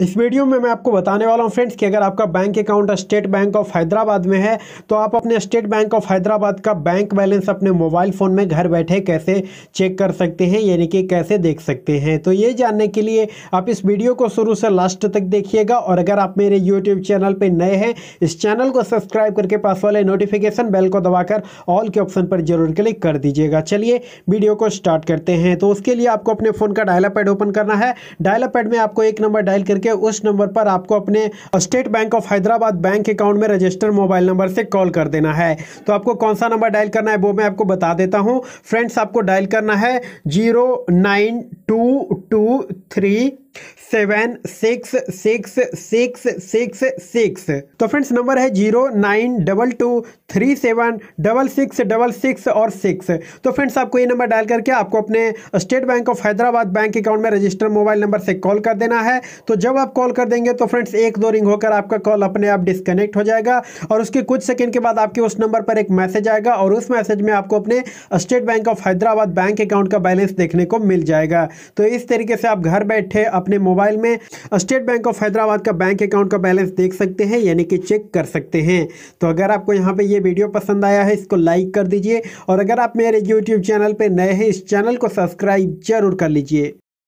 इस वीडियो में मैं आपको बताने वाला हूं फ्रेंड्स कि अगर आपका bank account State Bank of Hyderabad में है तो आप अपने स्टेट बैंक ऑफ हैदराबाद का बैंक बैलेंस अपने मोबाइल फ़ोन में घर बैठे कैसे चेक कर सकते हैं यानी कि कैसे देख सकते हैं तो ये जानने के लिए आप इस वीडियो को शुरू से लास्ट तक देखिएगा और अगर आप मेरे यूट्यूब चैनल पर नए हैं इस चैनल को सब्सक्राइब करके पास वाले नोटिफिकेशन बेल को दबाकर ऑल के ऑप्शन पर जरूर क्लिक कर दीजिएगा चलिए वीडियो को स्टार्ट करते हैं तो उसके लिए आपको अपने फ़ोन का डायला पैड ओपन करना है डायला पैड में आपको एक नंबर डायल करके करके उस नंबर पर आपको अपने State Bank of Hyderabad bank account में रजिस्टर मोबाइल नंबर से कॉल कर देना है तो आपको कौन सा नंबर डायल करना है वो मैं आपको बता देता हूँ फ्रेंड्स आपको डायल करना है zero nine two two three seven six six six six six तो फ्रेंड्स नंबर है zero nine double two three seven double six double six और सिक्स तो फ्रेंड्स आपको ये नंबर डायल करके आपको अपने State Bank of Hyderabad bank account में रजिस्टर मोबाइल नंबर से कॉल कर देना है तो जब आप कॉल कर देंगे तो फ्रेंड्स एक दो रिंग होकर आपका कॉल अपने आप डिस्कनेक्ट हो जाएगा और उसके कुछ सेकेंड के बाद आपके उस नंबर पर एक मैसेज आएगा और उस मैसेज में आपको अपने State Bank of Hyderabad bank account का बैलेंस देखने को मिल जाएगा तो इस तरीके से आप घर बैठे अपने मोबाइल में स्टेट बैंक ऑफ हैदराबाद का बैंक अकाउंट का बैलेंस देख सकते हैं यानी कि चेक कर सकते हैं तो अगर आपको यहाँ पे ये वीडियो पसंद आया है इसको लाइक कर दीजिए और अगर आप मेरे यूट्यूब चैनल पर नए हैं इस चैनल को सब्सक्राइब जरूर कर लीजिए